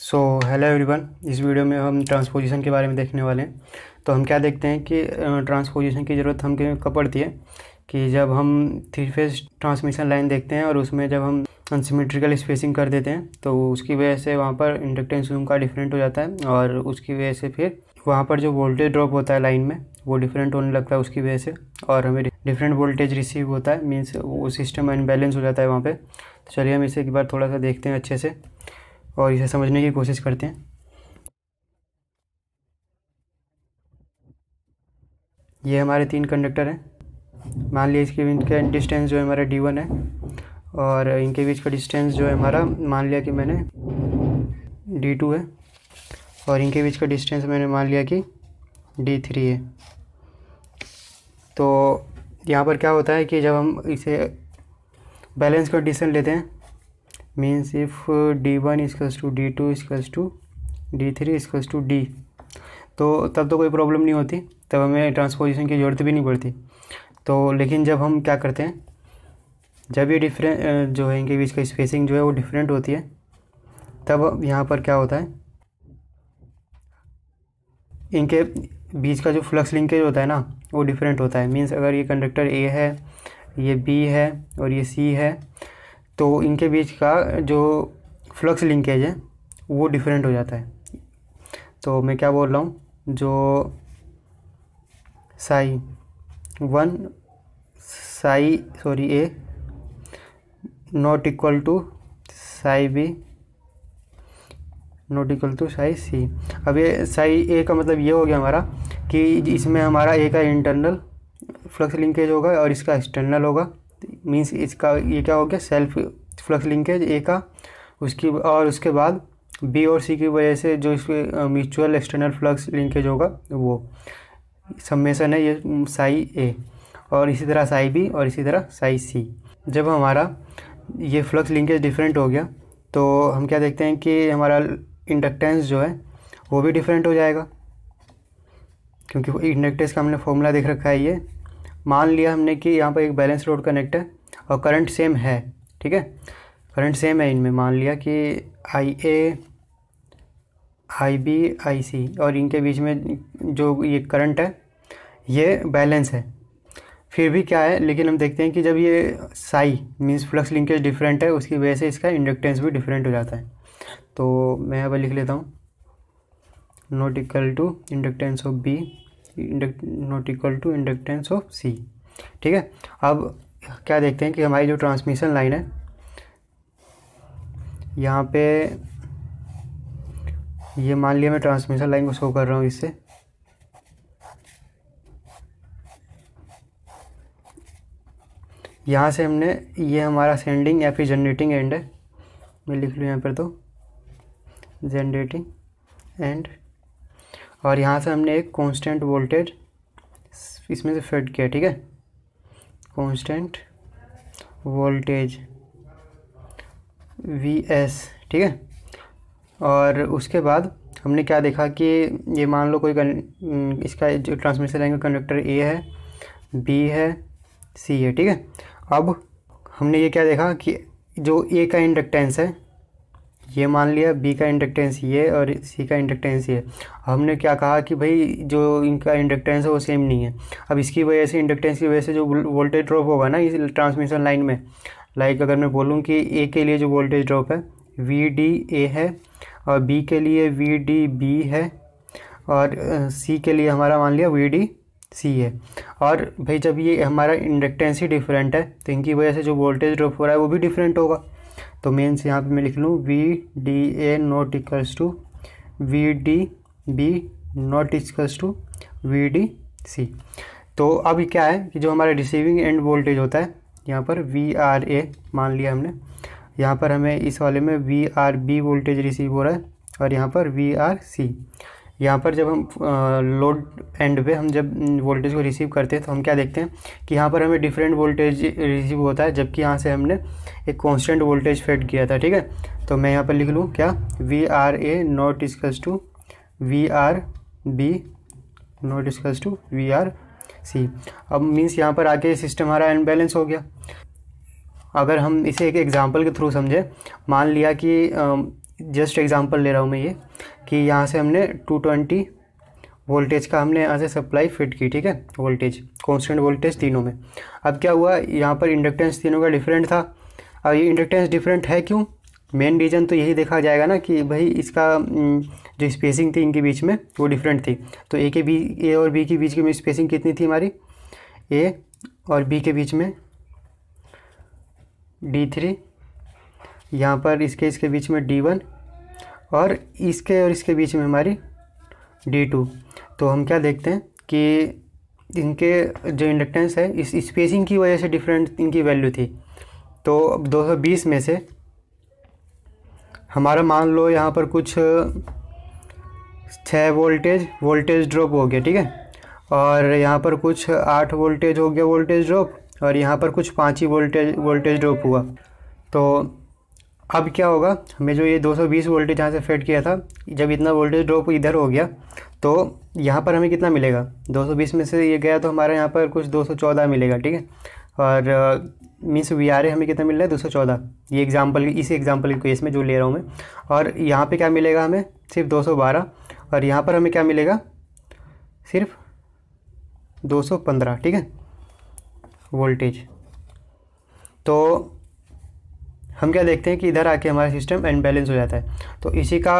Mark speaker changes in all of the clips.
Speaker 1: सो hello everyone इस video में हम ट्रांसपोजिशन के बारे में देखने वाले हैं तो हम क्या देखते हैं कि ट्रांसपोजिशन की ज़रूरत हम कब पड़ती है कि जब हम थ्री फेज ट्रांसमिशन लाइन देखते हैं और उसमें जब हम अनसीमेट्रिकल स्पेसिंग कर देते हैं तो उसकी वजह से वहाँ पर इंडक्टेंस रूम का डिफरेंट हो जाता है और उसकी वजह से फिर वहाँ पर जो वोल्टेज ड्रॉप होता है लाइन में वो डिफरेंट होने लगता है उसकी वजह से और हमें डिफरेंट वोल्टेज रिसीव होता है मीन्स वो सिस्टम अनबैलेंस हो जाता है वहाँ पर तो चलिए हम इसे एक बार थोड़ा सा देखते हैं अच्छे से और इसे समझने की कोशिश करते हैं ये हमारे तीन कंडक्टर हैं मान लिया इसके बीच का डिस्टेंस जो है हमारा डी वन है और इनके बीच का डिस्टेंस जो है हमारा मान लिया कि मैंने डी टू है और इनके बीच का डिस्टेंस मैंने मान लिया कि डी थ्री है तो यहाँ पर क्या होता है कि जब हम इसे बैलेंस कंडीशन लेते हैं means if D one equals to D two equals to D three equals to D तो तब तो कोई प्रॉब्लम नहीं होती तब हमें ट्रांसपोजिशन की ज़रूरत भी नहीं पड़ती तो लेकिन जब हम क्या करते हैं जब ये डिफरेंट जो है इनके बीच का स्पेसिंग जो है वो डिफरेंट होती है तब यहाँ पर क्या होता है इनके बीच का जो फ्लक्स लिंकेज होता है ना वो डिफरेंट होता है मीन्स अगर ये कंडक्टर ए है ये बी है और ये सी है तो इनके बीच का जो फ्लक्स लिंकेज है वो डिफरेंट हो जाता है तो मैं क्या बोल रहा हूँ जो psi one psi sorry A not equal to psi B not equal to psi C अब ये साई ए का मतलब ये हो गया हमारा कि इसमें हमारा ए का इंटरनल फ्लक्स लिंकेज होगा और इसका एक्सटर्नल होगा मीन्स इसका ये क्या हो गया सेल्फ फ्लक्स लिंकेज ए का उसकी और उसके बाद बी और सी की वजह से जो इसके म्यूचुअल एक्सटर्नल फ्लक्स लिंकेज होगा वो सम्मेशन है ये साई ए और इसी तरह साई बी और इसी तरह साई सी जब हमारा ये फ्लक्स लिंकेज डिफरेंट हो गया तो हम क्या देखते हैं कि हमारा इंडक्टेंस जो है वो भी डिफरेंट हो जाएगा क्योंकि इंडक्टेंस का हमने फॉर्मूला देख रखा है ये मान लिया हमने कि यहाँ पर एक बैलेंस लोड कनेक्ट है और करंट सेम है ठीक है करंट सेम है इनमें मान लिया कि आई ए आई बी आई सी और इनके बीच में जो ये करंट है ये बैलेंस है फिर भी क्या है लेकिन हम देखते हैं कि जब ये psi means flux linkage different है उसकी वजह से इसका इंडक्टेंस भी डिफरेंट हो जाता है तो मैं यहाँ पर लिख लेता हूँ not equal to inductance of B not equal to inductance of C ठीक है अब क्या देखते हैं कि हमारी जो ट्रांसमिशन लाइन है यहाँ पे ये मान लिया मैं ट्रांसमिशन लाइन को शो कर रहा हूँ इससे यहाँ से हमने ये हमारा सेंडिंग या फिर जनरेटिंग एंड है मैं लिख लूँ यहाँ पर तो जनरेटिंग एंड और यहाँ से हमने एक कांस्टेंट वोल्टेज इसमें से फिट किया ठीक है कांस्टेंट वोल्टेज वी एस ठीक है और उसके बाद हमने क्या देखा कि ये मान लो कोई कन, हम्म, इसका जो ट्रांसमिशन लाइन का कंडक्टर ए है बी है सी है ठीक है अब हमने ये क्या देखा कि जो ए का इंडक्टेंस है ये मान लिया बी का इंडक्टेंस ये और सी का इंडक्टेंस ये हमने क्या कहा कि भाई जो इनका इंडक्टेंस है वो सेम नहीं है अब इसकी वजह से इंडक्टेंस की वजह से जो वोल्टेज ड्रॉप होगा ना इस ट्रांसमिशन लाइन में लाइक अगर मैं बोलूँ कि ए के लिए जो वोल्टेज ड्रॉप है वी डी ए है और बी के लिए वी डी बी है और सी के लिए हमारा मान लिया वी डी सी है और भाई जब ये हमारा इंडक्टेंस ही डिफरेंट है तो इनकी वजह से जो वोल्टेज ड्रॉप हो रहा है वो भी डिफरेंट होगा तो से यहाँ पे मैं लिख लूँ V D A not equals to V D B not equals to V D C तो अब क्या है कि जो हमारा रिसीविंग एंड वोल्टेज होता है यहाँ पर वी आर ए मान लिया हमने यहाँ पर हमें इस वाले में V are B voltage receive हो रहा है और यहाँ पर वी आर सी यहाँ पर जब हम लोड एंड पे हम जब वोल्टेज को रिसीव करते हैं तो हम क्या देखते हैं कि यहाँ पर हमें डिफरेंट वोल्टेज रिसीव होता है जबकि यहाँ से हमने एक कांस्टेंट वोल्टेज फेड किया था ठीक है तो मैं यहाँ पर लिख लूँ क्या वी आर ए नॉट इसकस to we are B not इसकस टू वी आर सी अब मीन्स यहाँ पर आके सिस्टम हमारा अनबैलेंस हो गया अगर हम इसे एक एग्ज़ाम्पल के थ्रू समझें मान लिया कि जस्ट एग्ज़ाम्पल ले रहा हूँ मैं ये कि यहाँ से हमने 220 वोल्टेज का हमने यहाँ से सप्लाई फिट की ठीक है वोल्टेज कॉन्स्टेंट वोल्टेज तीनों में अब क्या हुआ यहाँ पर इंडक्टेंस तीनों का डिफरेंट था अब ये इंडक्टेंस डिफरेंट है क्यों मेन रीज़न तो यही देखा जाएगा ना कि भाई इसका जो स्पेसिंग थी इनके बीच में वो डिफरेंट थी तो ए के बी ए और बी के बीच की में स्पेसिंग कितनी थी हमारी ए और बी के बीच में डी थ्री यहाँ पर इसके इसके बीच में डी वन और इसके और इसके बीच में हमारी डी टू तो हम क्या देखते हैं कि इनके जो इंडक्टेंस है इस स्पेसिंग की वजह से डिफरेंट इनकी वैल्यू थी तो अब 220 में से हमारा मान लो यहाँ पर कुछ छः वोल्टेज वोल्टेज ड्रॉप हो गया ठीक है और यहाँ पर कुछ आठ वोल्टेज हो गया वोल्टेज ड्रॉप और यहाँ पर कुछ पाँच ही वोल्टेज वोल्टेज ड्रॉप हुआ तो अब क्या होगा हमें जो ये 220 वोल्टेज यहाँ से फेड किया था जब इतना वोल्टेज ड्रॉप इधर हो गया तो यहाँ पर हमें कितना मिलेगा 220 में से ये गया तो हमारे यहाँ पर कुछ 214 मिलेगा ठीक है और मीन्स वी आर ए हमें कितना मिल रहा है दो सौ चौदह ये एग्जाम्पल इसी एग्जाम्पल के केस में जो ले रहा हूँ मैं और यहाँ पर क्या मिलेगा हमें सिर्फ दो सौ बारह और यहाँ पर हमें क्या मिलेगा सिर्फ दो सौ पंद्रह ठीक है वोल्टेज तो हम क्या देखते हैं कि इधर आके हमारा सिस्टम अनबैलेंस हो जाता है तो इसी का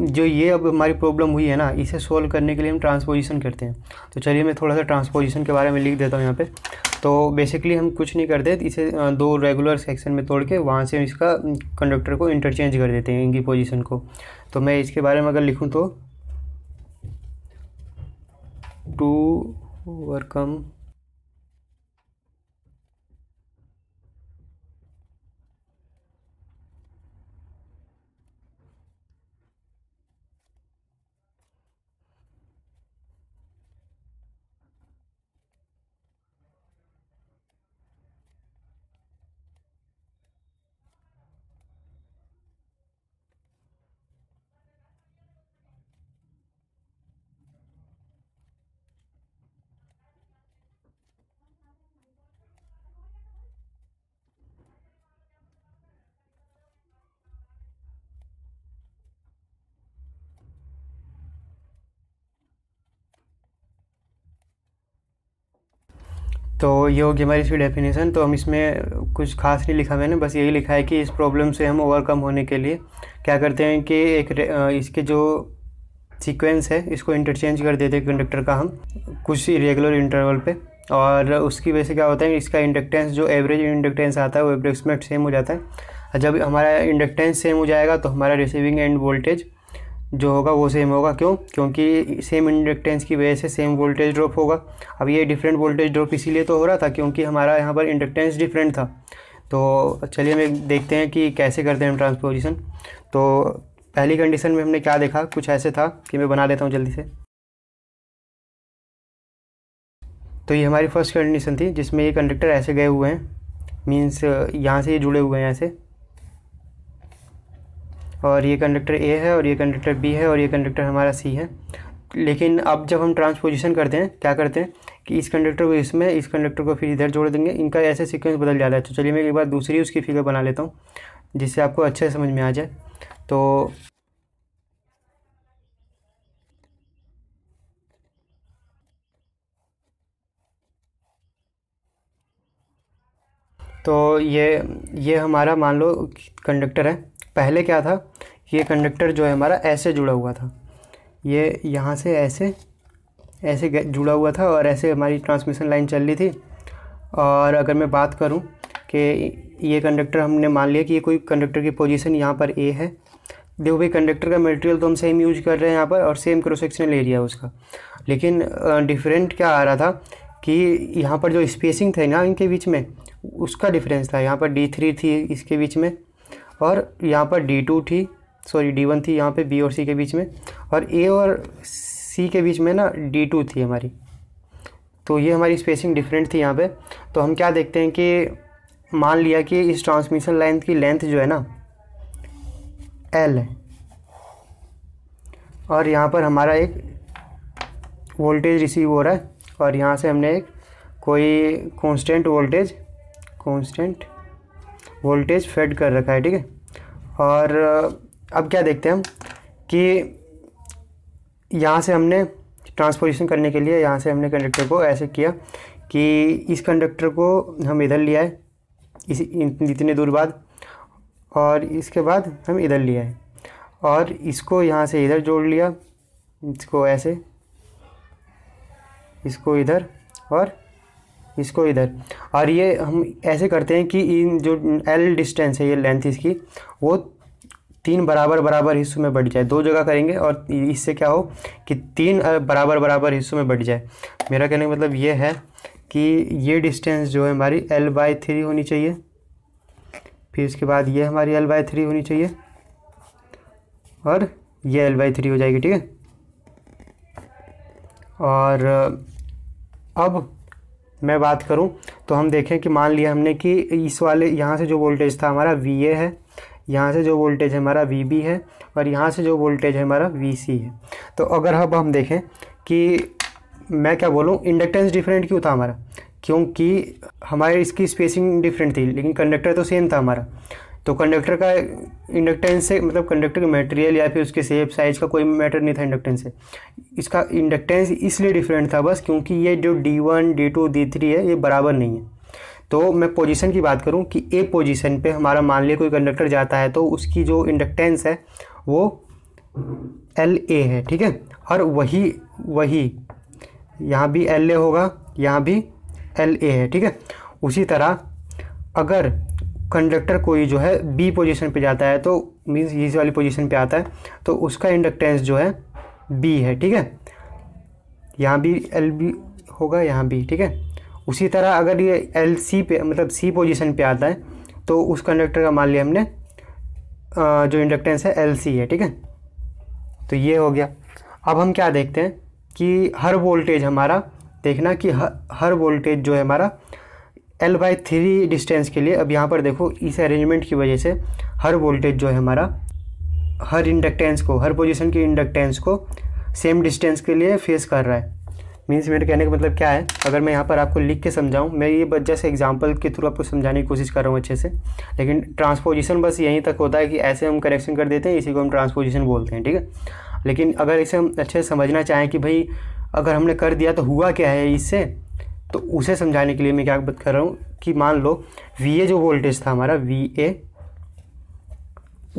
Speaker 1: जो ये अब हमारी प्रॉब्लम हुई है ना इसे सोल्व करने के लिए हम ट्रांसपोजिशन करते हैं तो चलिए मैं थोड़ा सा ट्रांसपोजिशन के बारे में लिख देता हूँ यहाँ पे तो बेसिकली हम कुछ नहीं करते इसे दो रेगुलर सेक्शन में तोड़ के वहाँ से इसका कंडक्टर को इंटरचेंज कर देते हैं इनकी पोजिशन को तो मैं इसके बारे में अगर लिखूँ तो टू ओवरकम तो ये होगी हमारी इसकी डेफिनेशन तो हम इसमें कुछ खास नहीं लिखा मैंने बस यही लिखा है कि इस प्रॉब्लम से हम ओवरकम होने के लिए क्या करते हैं कि एक इसके जो सीक्वेंस है इसको इंटरचेंज कर देते हैं कंडक्टर का हम कुछ रेगुलर इंटरवल पे और उसकी वजह से क्या होता है इसका इंडक्टेंस जो एवरेज इंडक्टेंस आता है वो अप्रोक्सीमेट सेम हो जाता है जब हमारा इंडक्टेंस सेम हो जाएगा तो हमारा रिसीविंग एंड वोल्टेज जो होगा वो सेम होगा क्यों क्योंकि सेम इंडक्टेंस की वजह से सेम वोल्टेज ड्रॉप होगा अब ये डिफरेंट वोल्टेज ड्रॉप इसीलिए तो हो रहा था क्योंकि हमारा यहाँ पर इंडक्टेंस डिफरेंट था तो चलिए हम देखते हैं कि कैसे करते हैं हम ट्रांसपोजिशन तो पहली कंडीशन में हमने क्या देखा कुछ ऐसे था कि मैं बना लेता हूँ जल्दी से तो ये हमारी फर्स्ट कंडीशन थी जिसमें ये कंडक्टर ऐसे गए हुए हैं मीन्स यहाँ से ये जुड़े हुए हैं ऐसे और ये कंडक्टर ए है और ये कंडक्टर बी है और ये कंडक्टर हमारा सी है लेकिन अब जब हम ट्रांसपोजिशन करते हैं क्या करते हैं कि इस कंडक्टर को इसमें इस कंडक्टर को फिर इधर जोड़ देंगे इनका ऐसे सीक्वेंस बदल जाता है तो चलिए मैं एक बार दूसरी उसकी फिगर बना लेता हूँ जिससे आपको अच्छे समझ में आ जाए तो तो ये ये हमारा मान लो कंडक्टर है पहले क्या था ये कंडक्टर जो है हमारा ऐसे जुड़ा हुआ था ये यहाँ से ऐसे ऐसे जुड़ा हुआ था और ऐसे हमारी ट्रांसमिशन लाइन चल रही थी और अगर मैं बात करूँ कि ये कंडक्टर हमने मान लिया कि ये कोई कंडक्टर की पोजीशन यहाँ पर ए है देखो भाई कंडक्टर का मटेरियल तो हम सेम यूज कर रहे हैं यहाँ पर और सेम क्रॉस एरिया है उसका लेकिन डिफरेंट क्या आ रहा था कि यहाँ पर जो स्पेसिंग थे ना इनके बीच में उसका डिफरेंस था यहाँ पर डी थ्री थी इसके बीच में और यहाँ पर डी टू थी सॉरी डी वन थी यहाँ पे बी और सी के बीच में और ए और सी के बीच में ना डी टू थी हमारी तो ये हमारी स्पेसिंग डिफरेंट थी यहाँ पे तो हम क्या देखते हैं कि मान लिया कि इस ट्रांसमिशन लाइन की लेंथ जो है ना एल है और यहाँ पर हमारा एक वोल्टेज रिसीव हो रहा है और यहाँ से हमने एक कोई constant voltage constant voltage fed कर रखा है ठीक है और अब क्या देखते हैं हम कि यहाँ से हमने ट्रांसपोजिशन करने के लिए यहाँ से हमने कंडक्टर को ऐसे किया कि इस कंडक्टर को हम इधर लिया है इसी इतने दूर बाद और इसके बाद हम इधर लिया है और इसको यहाँ से इधर जोड़ लिया इसको ऐसे इसको इधर और इसको इधर और ये हम ऐसे करते हैं कि इन जो एल डिस्टेंस है ये लेंथ इसकी वो तीन बराबर बराबर हिस्सों में बढ़ जाए दो जगह करेंगे और इससे क्या हो कि तीन बराबर बराबर हिस्सों में बढ़ जाए मेरा कहने का मतलब ये है कि ये डिस्टेंस जो है हमारी एल बाई थ्री होनी चाहिए फिर इसके बाद ये हमारी एल बाई थ्री होनी चाहिए और ये एल बाई थ्री हो जाएगी ठीक है और अब मैं बात करूं तो हम देखें कि मान लिया हमने कि इस वाले यहाँ से जो वोल्टेज था हमारा वी ए है यहाँ से जो वोल्टेज है हमारा वी बी है और यहाँ से जो वोल्टेज है हमारा वी सी है तो अगर अब हम देखें कि मैं क्या बोलूँ इंडक्टेंस डिफरेंट क्यों था हमारा क्योंकि हमारे इसकी स्पेसिंग डिफरेंट थी लेकिन कंडक्टर तो सेम था हमारा तो कंडक्टर का इंडक्टेंस से मतलब कंडक्टर का मटेरियल या फिर उसके सेप साइज का कोई मैटर नहीं था इंडक्टेंस से इसका इंडक्टेंस इसलिए डिफरेंट था बस क्योंकि ये जो D one D two D three है ये बराबर नहीं है तो मैं पोजीशन की बात करूं कि ए पोजीशन पे हमारा मान लिया कोई कंडक्टर जाता है तो उसकी जो इंडक्टेंस है वो एल ए है ठीक है और वही वही यहाँ भी एल ए होगा यहाँ भी एल ए है ठीक है उसी तरह अगर कंडक्टर कोई जो है बी पोजीशन पे जाता है तो मीन्स इस वाली पोजीशन पे आता है तो उसका इंडक्टेंस जो है बी है ठीक है यहाँ भी एल बी होगा यहाँ भी ठीक है उसी तरह अगर ये एल सी पे मतलब सी पोजीशन पे आता है तो उस कंडक्टर का मान लिया हमने जो इंडक्टेंस है एल सी है ठीक है तो ये हो गया अब हम क्या देखते हैं कि हर वोल्टेज हमारा देखना कि हर वोल्टेज जो है हमारा एल बाई थ्री डिस्टेंस के लिए अब यहाँ पर देखो इस अरेंजमेंट की वजह से हर वोल्टेज जो है हमारा हर इंडक्टेंस को हर पोजीशन के इंडक्टेंस को सेम डिस्टेंस के लिए फेस कर रहा है मीन्स मेरे कहने का मतलब क्या है अगर मैं यहाँ पर आपको लिख के समझाऊँ मैं ये बस जैसे एग्जाम्पल के थ्रू आपको समझाने की कोशिश कर रहा हूँ अच्छे से लेकिन ट्रांसपोजिशन बस यहीं तक होता है कि ऐसे हम करेक्शन कर देते हैं इसी को हम ट्रांसपोजिशन बोलते हैं ठीक है लेकिन अगर इसे हम अच्छे से समझना चाहें कि भाई अगर हमने कर दिया तो हुआ क्या है इससे तो उसे समझाने के लिए मैं क्या बात कर रहा हूँ कि मान लो वी ए जो वोल्टेज था हमारा वी ए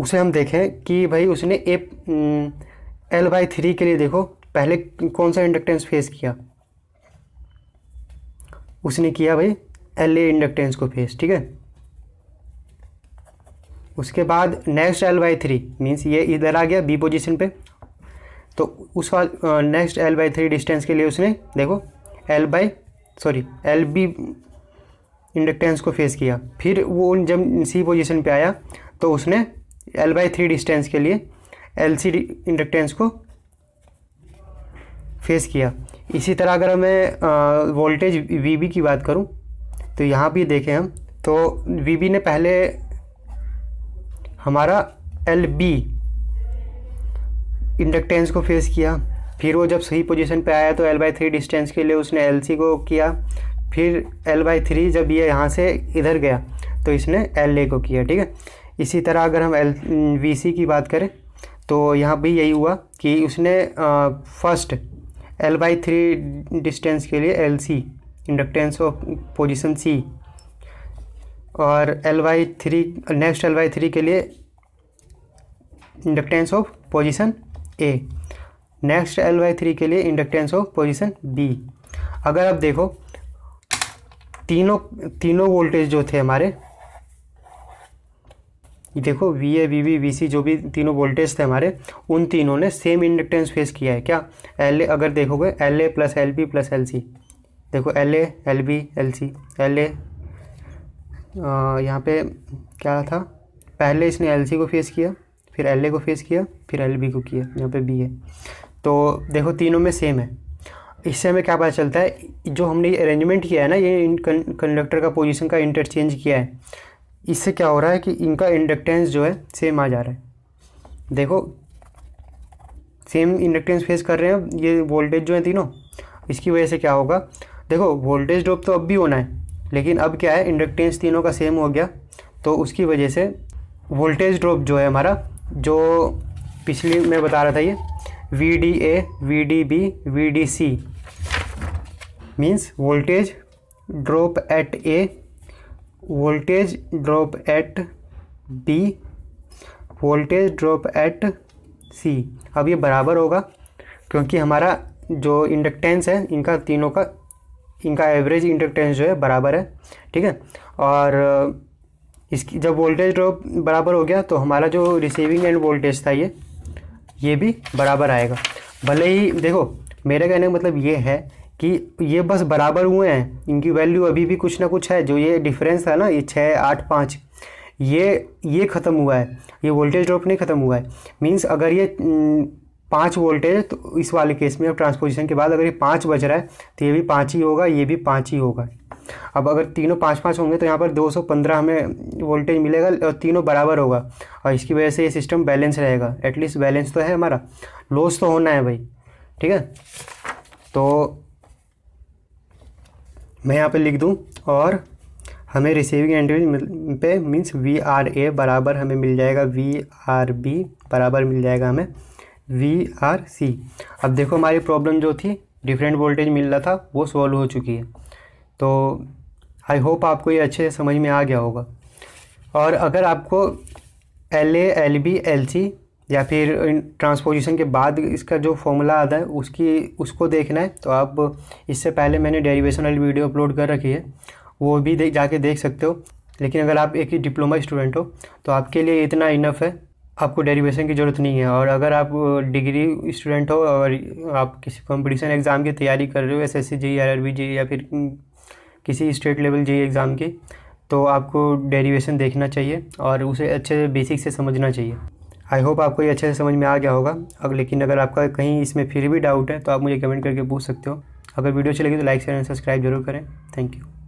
Speaker 1: उसे हम देखें कि भाई उसने ए एल बाई थ्री के लिए देखो पहले कौन सा इंडक्टेंस फेस किया उसने किया भाई एल ए इंडक्टेंस को फेस ठीक है उसके बाद next L by three means ये इधर आ गया बी पोजिशन पे तो उस next L by three distance के लिए उसने देखो L by sorry L B inductance को फेस किया फिर वो जब सी पोजीशन पे आया तो उसने एल बाई थ्री डिस्टेंस के लिए एल सी इंडक्टेंस को फेस किया इसी तरह अगर मैं वोल्टेज वी बी की बात करूं तो यहाँ भी देखें हम तो वी बी ने पहले हमारा एल बी इंडक्टेंस को फेस किया फिर वो जब सही पोजीशन पे आया तो एल बाई थ्री डिस्टेंस के लिए उसने एल सी को किया फिर एल बाई थ्री जब ये यहाँ से इधर गया तो इसने एल ए को किया ठीक है इसी तरह अगर हम एल वी सी की बात करें तो यहाँ भी यही हुआ कि उसने first L by three distance के लिए L C inductance of position C और L by three next L by three के लिए inductance of position A next L by three के लिए इंडक्टेंस ऑफ पोजीशन बी अगर आप देखो तीनों तीनों वोल्टेज जो थे हमारे ये देखो V A V V V C जो भी तीनों वोल्टेज थे हमारे उन तीनों ने सेम इंडक्टेंस फेस किया है क्या एल ए अगर देखोगे L A plus L B plus L C देखो L A L B L C L A यहाँ पे क्या था पहले इसने एल सी को फेस किया फिर एल ए को फेस किया फिर एल बी को किया यहाँ पे बी है तो देखो तीनों में सेम है इससे हमें क्या पता चलता है जो हमने अरेंजमेंट किया है ना ये कंडक्टर का पोजीशन का इंटरचेंज किया है इससे क्या हो रहा है कि इनका इंडक्टेंस जो है सेम आ जा रहा है देखो सेम इंडक्टेंस फेस कर रहे हैं ये वोल्टेज जो है तीनों इसकी वजह से क्या होगा देखो वोल्टेज ड्रॉप तो अब भी होना है लेकिन अब क्या है इंडक्टेंस तीनों का सेम हो गया तो उसकी वजह से वोल्टेज ड्रॉप जो है हमारा जो पिछली मैं बता रहा था ये V D A V D B V D C means voltage drop at A voltage drop at B voltage drop at C अब ये बराबर होगा क्योंकि हमारा जो इंडक्टेंस है इनका तीनों का इनका एवरेज इंडक्टेंस जो है बराबर है ठीक है और इसकी जब वोल्टेज ड्रॉप बराबर हो गया तो हमारा जो रिसीविंग एंड वोल्टेज था ये ये भी बराबर आएगा भले ही देखो मेरे कहने का मतलब ये है कि ये बस बराबर हुए हैं इनकी वैल्यू अभी भी कुछ ना कुछ है जो ये डिफरेंस है ना ये छः आठ पाँच ये ये ख़त्म हुआ है ये वोल्टेज ड्रॉप नहीं ख़त्म हुआ है मीन्स अगर ये पाँच वोल्ट है तो इस वाले केस में अब ट्रांसपोजिशन के बाद अगर ये पाँच बज रहा है तो ये भी पाँच ही होगा ये भी पाँच ही होगा अब अगर तीनों पाँच पाँच होंगे तो यहाँ पर 215 हमें वोल्टेज मिलेगा और तीनों बराबर होगा और इसकी वजह से ये सिस्टम बैलेंस रहेगा एटलीस्ट बैलेंस तो है हमारा लॉस तो होना है भाई ठीक है तो मैं यहाँ पर लिख दूँ और हमें रिसीविंग एंड पे मीन्स वी आर ए बराबर हमें मिल जाएगा वी आर बी बराबर मिल जाएगा हमें वी आर सी अब देखो हमारी प्रॉब्लम जो थी डिफरेंट वोल्टेज मिल रहा था वो सॉल्व हो चुकी है तो आई होप आपको ये अच्छे से समझ में आ गया होगा और अगर आपको L A L B L C या फिर ट्रांसपोजिशन के बाद इसका जो फॉर्मूला आता है उसकी उसको देखना है तो आप इससे पहले मैंने डेरिवेशन वाली वीडियो अपलोड कर रखी है वो भी देख जाके देख सकते हो लेकिन अगर आप एक ही डिप्लोमा स्टूडेंट हो तो आपके लिए इतना इनफ है आपको डेरिवेशन की ज़रूरत नहीं है और अगर आप डिग्री स्टूडेंट हो और आप किसी कंपटीशन एग्ज़ाम की तैयारी कर रहे हो S S C G R R B G या फिर किसी स्टेट लेवल जी एग्ज़ाम की तो आपको डेरिवेशन देखना चाहिए और उसे अच्छे से बेसिक से समझना चाहिए आई होप आपको ये अच्छे से समझ में आ गया होगा अगर लेकिन अगर आपका कहीं इसमें फिर भी डाउट है तो आप मुझे कमेंट करके पूछ सकते हो अगर वीडियो अच्छी लगी तो लाइक शेयर एंड सब्सक्राइब जरूर करें थैंक यू